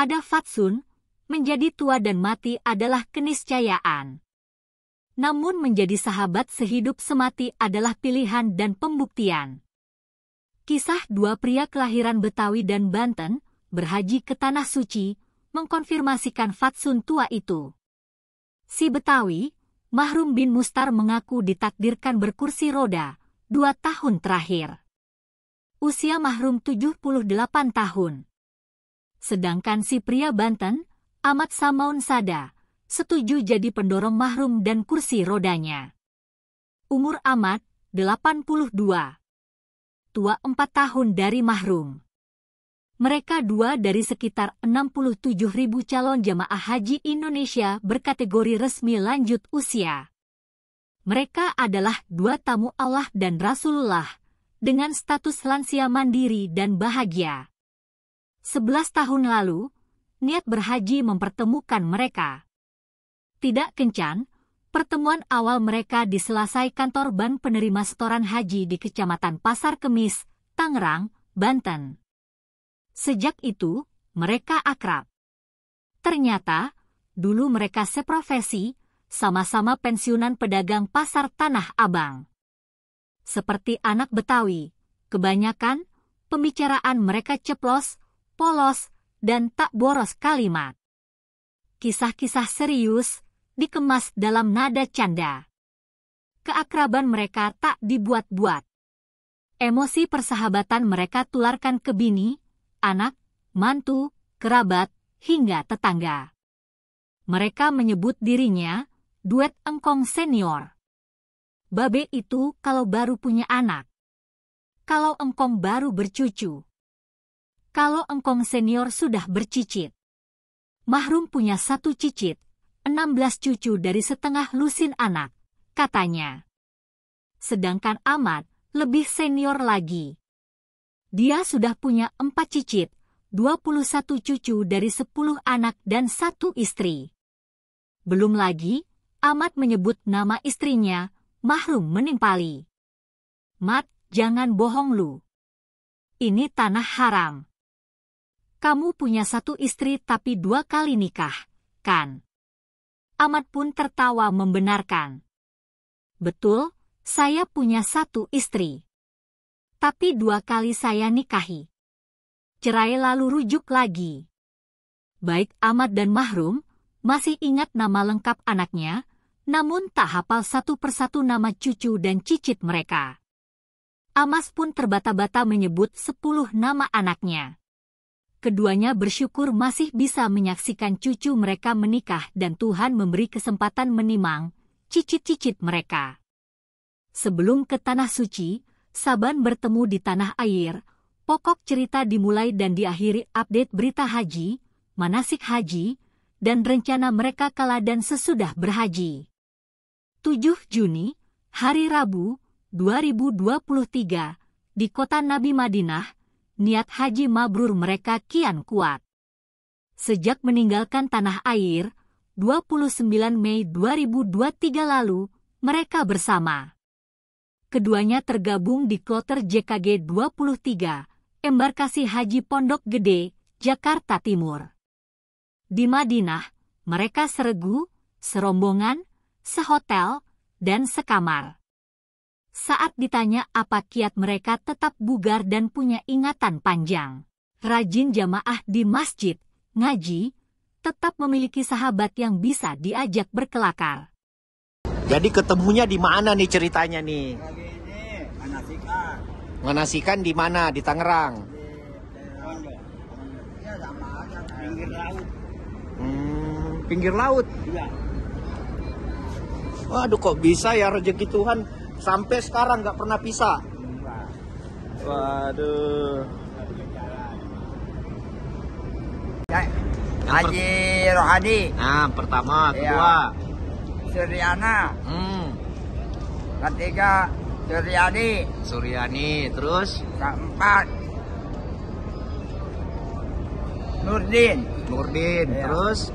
Ada fatsun, menjadi tua dan mati adalah keniscayaan. Namun menjadi sahabat sehidup semati adalah pilihan dan pembuktian. Kisah dua pria kelahiran Betawi dan Banten, berhaji ke Tanah Suci, mengkonfirmasikan fatsun tua itu. Si Betawi, Mahrum bin Mustar mengaku ditakdirkan berkursi roda, dua tahun terakhir usia mahrum 78 tahun. Sedangkan si pria Banten, Amat Samaun Sada, setuju jadi pendorong mahrum dan kursi rodanya. Umur Amat, 82. Tua 4 tahun dari mahrum. Mereka dua dari sekitar 67 ribu calon jamaah haji Indonesia berkategori resmi lanjut usia. Mereka adalah dua tamu Allah dan Rasulullah dengan status lansia mandiri dan bahagia. Sebelas tahun lalu, niat berhaji mempertemukan mereka. Tidak kencan, pertemuan awal mereka diselesai kantor Ban Penerima Setoran Haji di Kecamatan Pasar Kemis, Tangerang, Banten. Sejak itu, mereka akrab. Ternyata, dulu mereka seprofesi, sama-sama pensiunan pedagang pasar Tanah Abang. Seperti anak Betawi, kebanyakan pembicaraan mereka ceplos, polos, dan tak boros kalimat. Kisah-kisah serius dikemas dalam nada canda. Keakraban mereka tak dibuat-buat. Emosi persahabatan mereka tularkan ke bini, anak, mantu, kerabat, hingga tetangga. Mereka menyebut dirinya duet engkong senior babe itu kalau baru punya anak. Kalau engkong baru bercucu. Kalau engkong senior sudah bercicit. Mahrum punya satu cicit, enam belas cucu dari setengah lusin anak, katanya. Sedangkan Ahmad lebih senior lagi. Dia sudah punya empat cicit, dua puluh satu cucu dari sepuluh anak dan satu istri. Belum lagi, Ahmad menyebut nama istrinya, mahrum menimpali. Mat, jangan bohong lu. Ini tanah haram. Kamu punya satu istri tapi dua kali nikah, kan? Amat pun tertawa membenarkan. Betul, saya punya satu istri. Tapi dua kali saya nikahi. Cerai lalu rujuk lagi. Baik Ahmad dan Mahrum masih ingat nama lengkap anaknya, namun tak hafal satu persatu nama cucu dan cicit mereka. Amas pun terbata-bata menyebut sepuluh nama anaknya. Keduanya bersyukur masih bisa menyaksikan cucu mereka menikah dan Tuhan memberi kesempatan menimang cicit-cicit mereka. Sebelum ke Tanah Suci, Saban bertemu di Tanah Air, pokok cerita dimulai dan diakhiri update berita haji, manasik haji, dan rencana mereka kala dan sesudah berhaji. 7 Juni, hari Rabu, 2023, di kota Nabi Madinah, niat haji mabrur mereka kian kuat. Sejak meninggalkan tanah air, 29 Mei 2023 lalu, mereka bersama. Keduanya tergabung di kloter JKG 23, Embarkasi Haji Pondok Gede, Jakarta Timur. Di Madinah, mereka seregu, serombongan, sehotel, dan sekamar. Saat ditanya apa kiat mereka tetap bugar dan punya ingatan panjang, rajin jamaah di masjid, ngaji, tetap memiliki sahabat yang bisa diajak berkelakar. Jadi ketemunya di mana nih ceritanya nih? Menasikan. Manasikan di mana? Di Tangerang. pinggir laut. Hmm, pinggir laut. Iya. Waduh kok bisa ya rezeki Tuhan sampai sekarang nggak pernah pisah. Waduh. Haji Rohadi. Nah, pertama, iya. kedua. Ya. Suryana. Hmm. Ketiga, Suryani. Suryani, terus? Keempat. Nurdin. Nurdin, ya. terus?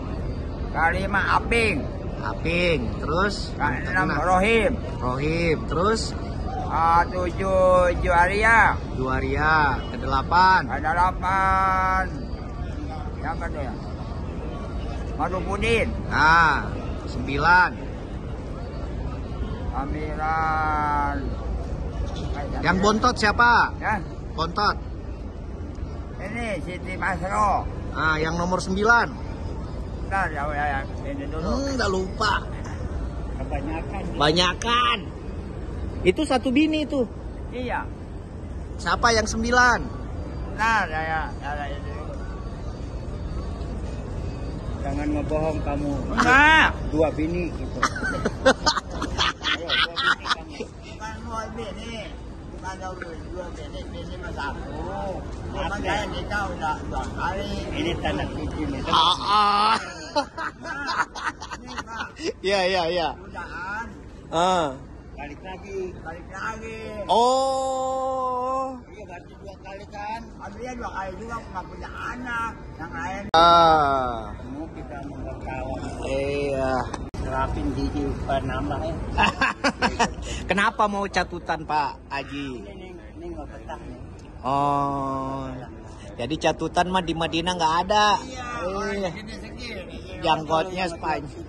Kalima Aping. Aping, terus enam Rohim. Rohim, terus Uh, tujuh Juaria ya? Juaria ya, kedelapan kedelapan siapa ya? Madu Pudin. ah sembilan Amiran yang bontot siapa ya? bontot ini Siti Masro ah yang nomor sembilan Enggak, ya, ya, ya. dulu. Hmm, lupa. Kebanyakan. Banyakan. Itu satu bini itu. Iya. Siapa yang sembilan? Nah, ya, ya, ya, ya, Jangan ngebohong kamu. Enggak. Dua bini gitu. Oh, Ini tanda kucing Iya, iya, iya. Mudahan. Ah. Balik lagi, balik lagi. Oh. Iya, berarti dua kali kan. Artinya dua kali juga nggak punya anak. Yang lain. Ah. mau kita memperkawan. Iya. Serapin gigi bukan nambah ya. Kenapa mau catutan Pak Aji? Ini, ini, nggak betah nih. Oh. Jadi catutan mah di Madinah nggak ada. Iya, eh jangkotnya Spanyol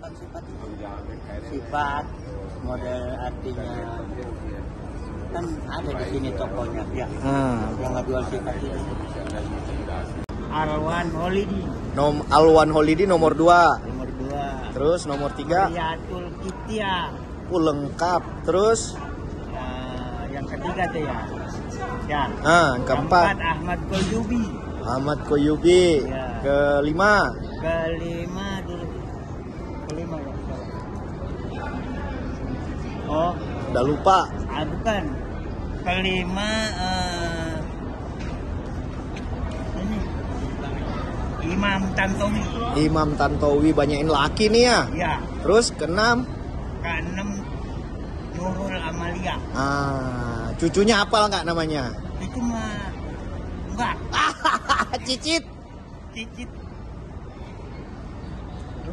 sifat model artinya kan ada di sini tokonya ya hmm. yang jual sifat ini Alwan Holiday Nom Alwan Holiday nomor 2 nomor 2 terus nomor 3 Riatul Kitia uh, lengkap terus uh, yang ketiga tuh ya ya ah, keempat Ahmad Koyubi Ahmad Koyubi ya. kelima kelima dulu kelima ya oh udah lupa ah, bukan kelima uh, ini Imam Tantowi Imam Tantowi banyakin laki nih ya iya terus keenam keenam Nurul Amalia ah cucunya apal nggak namanya itu mah enggak cicit cicit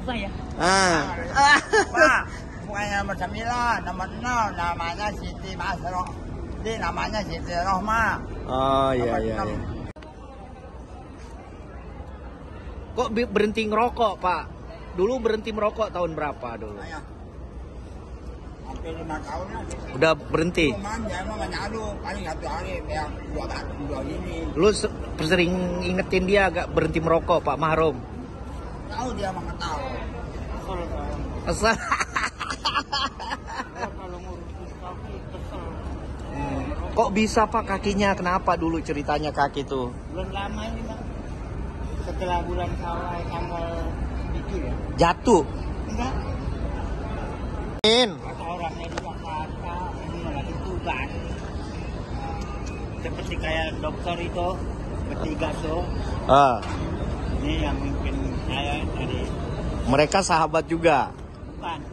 lupa ya. Ah. Pak, bukannya nomor 9, nomor 0 namanya Siti Masro. Ini namanya Siti Rohma. Oh iya iya Kok berhenti ngerokok, Pak? Dulu berhenti merokok tahun berapa dulu? tahun Udah berhenti? Lu sering ingetin dia agak berhenti merokok, Pak Mahrum? tahu dia mengetahui. Kesel kan? Kesel. Nah, kalau kaki kesel. Hmm. Kok bisa pak kakinya? Kenapa dulu ceritanya kaki tuh? Belum lama ini bang. Setelah bulan Sawal tanggal itu ya. Jatuh? Enggak. In. Kata orangnya di Jakarta, ini lagi tugas. Ah, seperti kayak dokter itu bertiga tuh. Ah. Ini yang mungkin mereka sahabat juga. Bukan.